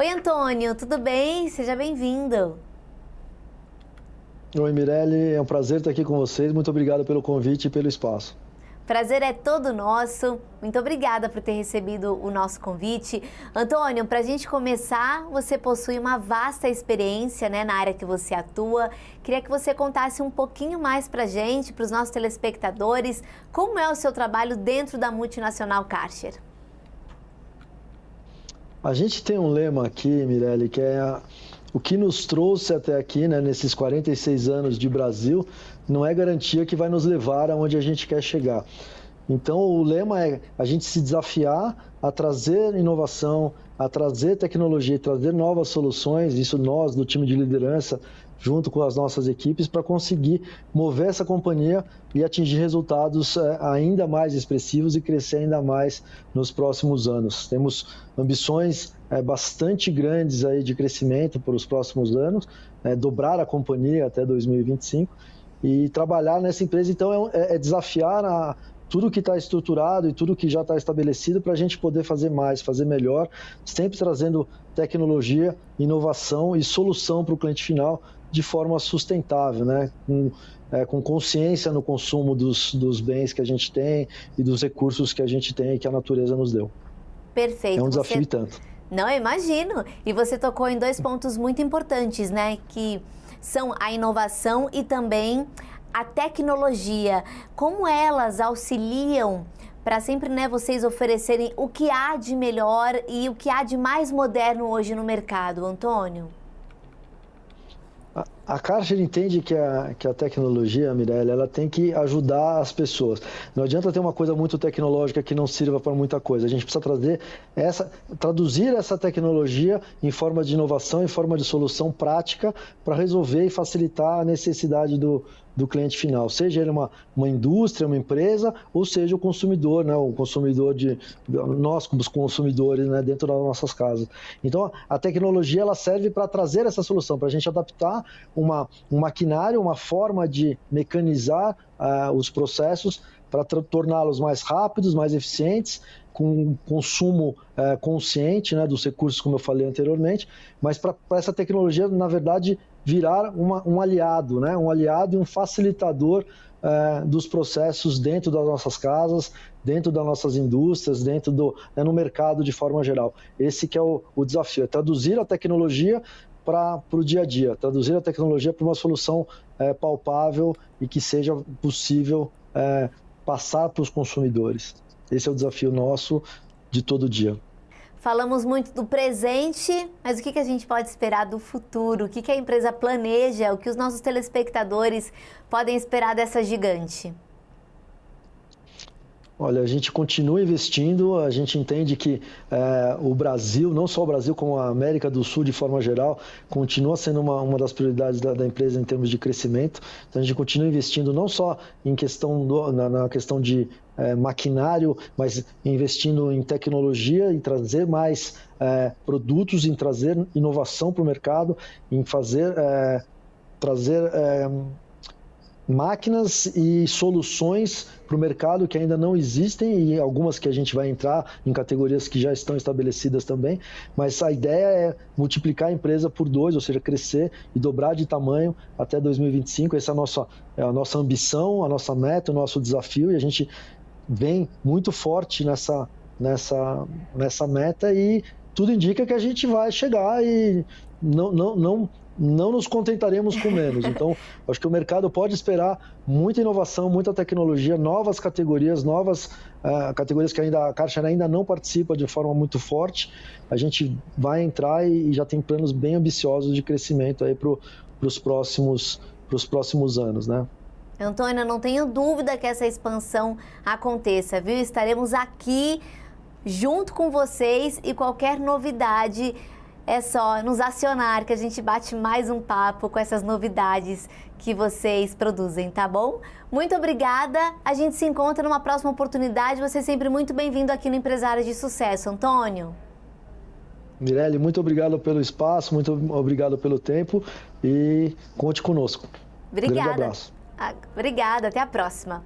Oi, Antônio, tudo bem? Seja bem-vindo. Oi, Mirelle, é um prazer estar aqui com vocês. Muito obrigado pelo convite e pelo espaço. Prazer é todo nosso. Muito obrigada por ter recebido o nosso convite. Antônio, para a gente começar, você possui uma vasta experiência né, na área que você atua. Queria que você contasse um pouquinho mais para a gente, para os nossos telespectadores, como é o seu trabalho dentro da multinacional Karcher. A gente tem um lema aqui, Mirelle, que é a... o que nos trouxe até aqui, né, nesses 46 anos de Brasil, não é garantia que vai nos levar aonde a gente quer chegar. Então o lema é a gente se desafiar a trazer inovação, a trazer tecnologia, a trazer novas soluções, isso nós do time de liderança, junto com as nossas equipes, para conseguir mover essa companhia e atingir resultados eh, ainda mais expressivos e crescer ainda mais nos próximos anos. Temos ambições eh, bastante grandes aí de crescimento para os próximos anos, eh, dobrar a companhia até 2025 e trabalhar nessa empresa, então, é, é, é desafiar a, tudo que está estruturado e tudo que já está estabelecido para a gente poder fazer mais, fazer melhor, sempre trazendo tecnologia, inovação e solução para o cliente final de forma sustentável, né? Com, é, com consciência no consumo dos, dos bens que a gente tem e dos recursos que a gente tem e que a natureza nos deu. Perfeito. É um desafio você... tanto. Não, imagino. E você tocou em dois pontos muito importantes, né? Que são a inovação e também a tecnologia, como elas auxiliam para sempre né, vocês oferecerem o que há de melhor e o que há de mais moderno hoje no mercado, Antônio? A, a entende que a, que a tecnologia, Mirella, ela tem que ajudar as pessoas. Não adianta ter uma coisa muito tecnológica que não sirva para muita coisa. A gente precisa trazer essa, traduzir essa tecnologia em forma de inovação, em forma de solução prática para resolver e facilitar a necessidade do, do cliente final, seja ele uma, uma indústria, uma empresa, ou seja o consumidor, né, o consumidor de nós como consumidores, né, dentro das nossas casas. Então, a tecnologia ela serve para trazer essa solução, para a gente adaptar uma, um maquinário, uma forma de mecanizar uh, os processos para torná-los mais rápidos, mais eficientes, com consumo uh, consciente né, dos recursos, como eu falei anteriormente, mas para essa tecnologia, na verdade, virar uma, um aliado, né? um aliado e um facilitador é, dos processos dentro das nossas casas, dentro das nossas indústrias, dentro do né, no mercado de forma geral. Esse que é o, o desafio, é traduzir a tecnologia para o dia a dia, traduzir a tecnologia para uma solução é, palpável e que seja possível é, passar para os consumidores. Esse é o desafio nosso de todo dia. Falamos muito do presente, mas o que, que a gente pode esperar do futuro? O que, que a empresa planeja? O que os nossos telespectadores podem esperar dessa gigante? Olha, a gente continua investindo, a gente entende que é, o Brasil, não só o Brasil, como a América do Sul de forma geral, continua sendo uma, uma das prioridades da, da empresa em termos de crescimento. Então a gente continua investindo não só em questão do, na, na questão de é, maquinário, mas investindo em tecnologia, em trazer mais é, produtos, em trazer inovação para o mercado, em fazer é, trazer é, máquinas e soluções para o mercado que ainda não existem e algumas que a gente vai entrar em categorias que já estão estabelecidas também. Mas a ideia é multiplicar a empresa por dois, ou seja, crescer e dobrar de tamanho até 2025. Essa é a nossa, é a nossa ambição, a nossa meta, o nosso desafio e a gente vem muito forte nessa, nessa, nessa meta e tudo indica que a gente vai chegar e não, não, não não nos contentaremos com menos. Então, acho que o mercado pode esperar muita inovação, muita tecnologia, novas categorias, novas uh, categorias que ainda a Caixa ainda não participa de forma muito forte. A gente vai entrar e, e já tem planos bem ambiciosos de crescimento aí para os próximos para os próximos anos, né? Antônia não tenho dúvida que essa expansão aconteça, viu? Estaremos aqui junto com vocês e qualquer novidade é só nos acionar que a gente bate mais um papo com essas novidades que vocês produzem, tá bom? Muito obrigada. A gente se encontra numa próxima oportunidade. Você é sempre muito bem-vindo aqui no Empresários de Sucesso, Antônio. Mirelle, muito obrigado pelo espaço, muito obrigado pelo tempo e conte conosco. Obrigada. Um grande abraço. Ah, obrigada, até a próxima.